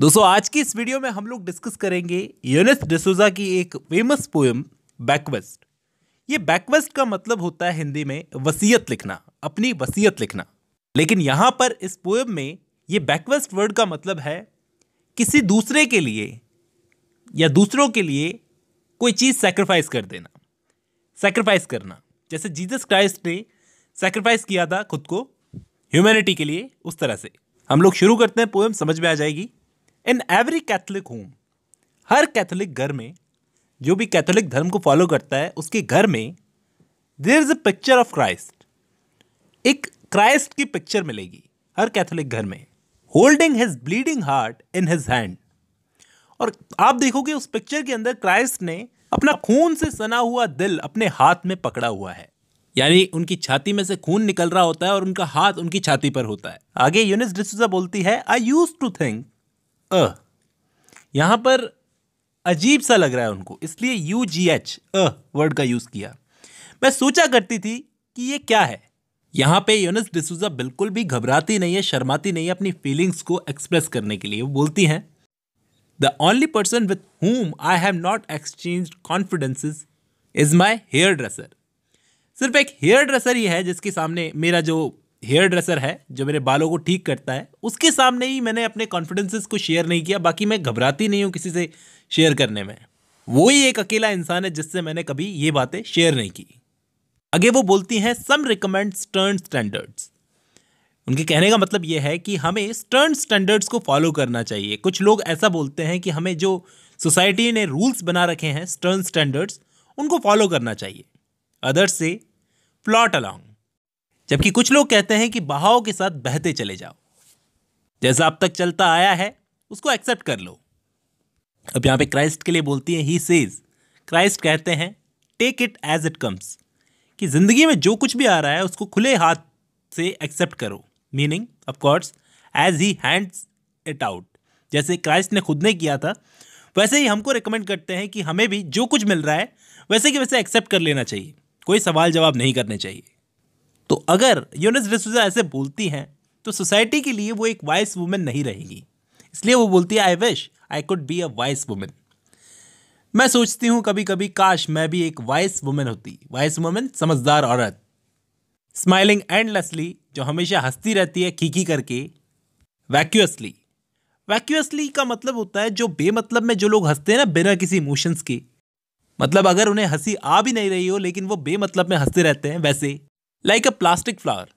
दोस्तों आज की इस वीडियो में हम लोग डिस्कस करेंगे यूनिस डिसोजा की एक फेमस पोएम बैकवेस्ट ये बैकवेस्ट का मतलब होता है हिंदी में वसीयत लिखना अपनी वसीयत लिखना लेकिन यहाँ पर इस पोएम में ये बैकवेस्ट वर्ड का मतलब है किसी दूसरे के लिए या दूसरों के लिए कोई चीज़ सेक्रीफाइस कर देना सेक्रीफाइस करना जैसे जीसस क्राइस्ट ने सेक्रीफाइस किया था खुद को ह्यूमैनिटी के लिए उस तरह से हम लोग शुरू करते हैं पोएम समझ में आ जाएगी इन एवरी कैथोलिक होम हर कैथोलिक घर में जो भी कैथोलिक धर्म को फॉलो करता है उसके घर में there is a picture of Christ एक क्राइस्ट की पिक्चर मिलेगी हर कैथोलिक घर में holding his bleeding heart in his hand और आप देखोगे उस पिक्चर के अंदर क्राइस्ट ने अपना खून से सना हुआ दिल अपने हाथ में पकड़ा हुआ है यानी उनकी छाती में से खून निकल रहा होता है और उनका हाथ उनकी छाती पर होता है आगे यूनिस डिसूजा बोलती है I used to think uh यहां पर अजीब सा लग रहा है उनको इसलिए U G H a word का यूज़ किया मैं सोचा करती थी कि ये क्या है यहाँ पे यूनिस डिसूजा बिल्कुल भी घबराती नहीं है शर्माती नहीं है अपनी फीलिंग्स को एक्सप्रेस करने के लिए वो बोलती हैं the only person with whom I have not exchange confidences is my hairdresser सिर्फ एक हेयर ड्रेसर ही है जिसके सामने मेरा जो हेयर ड्रेसर है जो मेरे बालों को ठीक करता है उसके सामने ही मैंने अपने कॉन्फिडेंसेस को शेयर नहीं किया बाकी मैं घबराती नहीं हूँ किसी से शेयर करने में वो ही एक अकेला इंसान है जिससे मैंने कभी ये बातें शेयर नहीं की आगे वो बोलती हैं सम रिकमेंड स्टर्न स्टैंडर्ड्स उनके कहने का मतलब ये है कि हमें स्टर्न स्टैंडर्ड्स को फॉलो करना चाहिए कुछ लोग ऐसा बोलते हैं कि हमें जो सोसाइटी ने रूल्स बना रखे हैं स्टर्न स्टैंडर्ड्स उनको फॉलो करना चाहिए अदर्स से प्लॉट अलॉन्ग जबकि कुछ लोग कहते हैं कि बहाव के साथ बहते चले जाओ जैसा अब तक चलता आया है उसको एक्सेप्ट कर लो अब यहाँ पे क्राइस्ट के लिए बोलती है ही सेज क्राइस्ट कहते हैं take it as it comes कि ज़िंदगी में जो कुछ भी आ रहा है उसको खुले हाथ से एक्सेप्ट करो meaning of course as he hands it out जैसे क्राइस्ट ने खुद ने किया था वैसे ही हमको रिकमेंड करते हैं कि हमें भी जो कुछ मिल रहा है वैसे कि वैसे एक्सेप्ट कर लेना चाहिए कोई सवाल जवाब नहीं करने चाहिए तो अगर यूनिस डिसूजा ऐसे बोलती हैं तो सोसाइटी के लिए वो एक वाइस वुमेन नहीं रहेगी इसलिए वो बोलती है I wish I could be a wise women मैं सोचती हूँ कभी कभी काश मैं भी एक वाइस वुमेन होती वाइस वुमेन समझदार औरत स्माइलिंग एंडलेसली जो हमेशा हंसती रहती है खीखी करके वैक्यूअसली वैक्यूअसली का मतलब होता है जो बेमतलब में जो लोग हंसते हैं ना बिना किसी इमोशंस के मतलब अगर उन्हें हंसी आ भी नहीं रही हो लेकिन वो बेमतलब में हंसते रहते हैं वैसे लाइक अ प्लास्टिक फ्लावर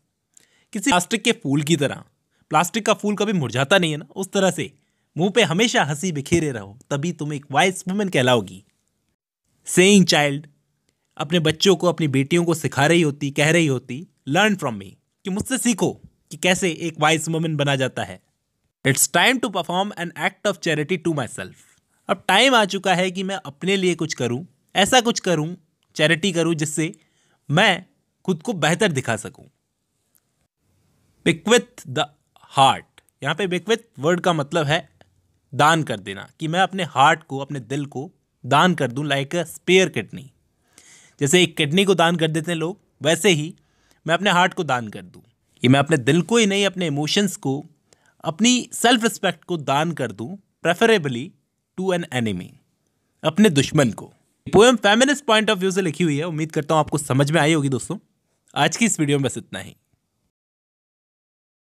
किसी प्लास्टिक के फूल की तरह प्लास्टिक का फूल कभी मुरझाता नहीं है ना उस तरह से मुंह पे हमेशा हंसी बिखेरे रहो तभी तुम एक वाइज वुमेन कहलाओगी सेइंग चाइल्ड अपने बच्चों को अपनी बेटियों को सिखा रही होती कह रही होती लर्न फ्रॉम मी कि मुझसे सीखो कि कैसे एक वाइज वुमेन बना जाता है it's time to perform an act of charity to myself अब टाइम आ चुका है कि मैं अपने लिए कुछ करूँ ऐसा कुछ करूँ चैरिटी करूँ जिससे मैं खुद को बेहतर दिखा सकूं बिकविथ द हार्ट यहां पे बिकविथ वर्ड का मतलब है दान कर देना कि मैं अपने हार्ट को अपने दिल को दान कर दूं लाइक अ स्पेयर किडनी जैसे एक किडनी को दान कर देते हैं लोग वैसे ही मैं अपने हार्ट को दान कर दूं कि मैं अपने दिल को ही नहीं अपने इमोशंस को अपनी सेल्फ रिस्पेक्ट को दान कर दूं प्रेफरेबली टू एन एनिमी अपने दुश्मन को poem feminist point of view से लिखी हुई है उम्मीद करता हूँ आपको समझ में आई होगी दोस्तों आज की इस वीडियो में बस इतना ही